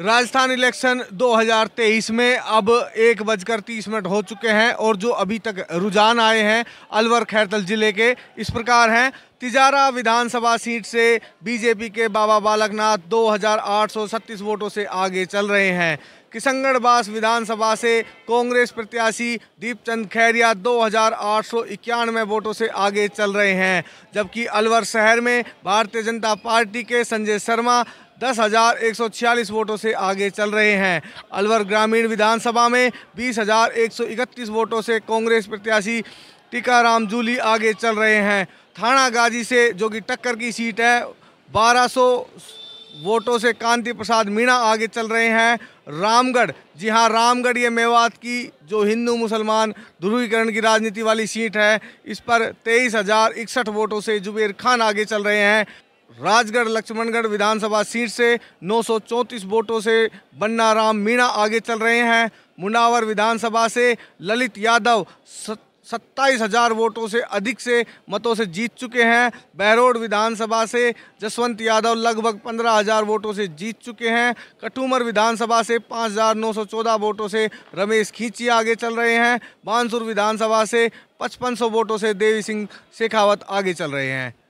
Rajasthan election 2023 में अब एक बजकर तीस मिनट हो चुके हैं और जो अभी तक रुझान आए हैं अलवर खैरतल ज़िले के इस प्रकार हैं तिजारा विधानसभा सीट से बीजेपी के बाबा बालकनाथ 2,836 वोटों से आगे चल रहे हैं किशनगढ़ बास विधानसभा से कांग्रेस प्रत्याशी दीपचंद खैरिया दो हज़ार वोटों से आगे चल रहे हैं जबकि अलवर शहर में भारतीय जनता पार्टी के संजय शर्मा दस हजार एक सौ छियालीस वोटों से आगे चल रहे हैं अलवर ग्रामीण विधानसभा में बीस हजार एक सौ इकतीस वोटों से कांग्रेस प्रत्याशी टीकाराम जूली आगे चल रहे हैं थाना गाजी से जो कि टक्कर की सीट है बारह सौ वोटों से कांति प्रसाद मीणा आगे चल रहे हैं रामगढ़ जी हाँ रामगढ़ ये मेवात की जो हिंदू मुसलमान ध्रुवीकरण की राजनीति वाली सीट है इस पर तेईस हज़ार इकसठ वोटों से जुबेर खान आगे चल रहे हैं राजगढ़ लक्ष्मणगढ़ विधानसभा सीट से नौ वोटों से बन्ना राम मीणा आगे चल रहे हैं मुनावर विधानसभा से ललित यादव सत्ताईस हजार वोटों से अधिक से मतों से जीत चुके हैं बहरोड विधानसभा से जसवंत यादव लगभग पंद्रह हजार वोटों से जीत चुके हैं कटूमर विधानसभा से पाँच हजार नौ सौ चौदह वोटों से रमेश खींची आगे चल रहे हैं बानसुर विधानसभा से पचपन सौ वोटों से देवी सिंह शेखावत आगे चल रहे हैं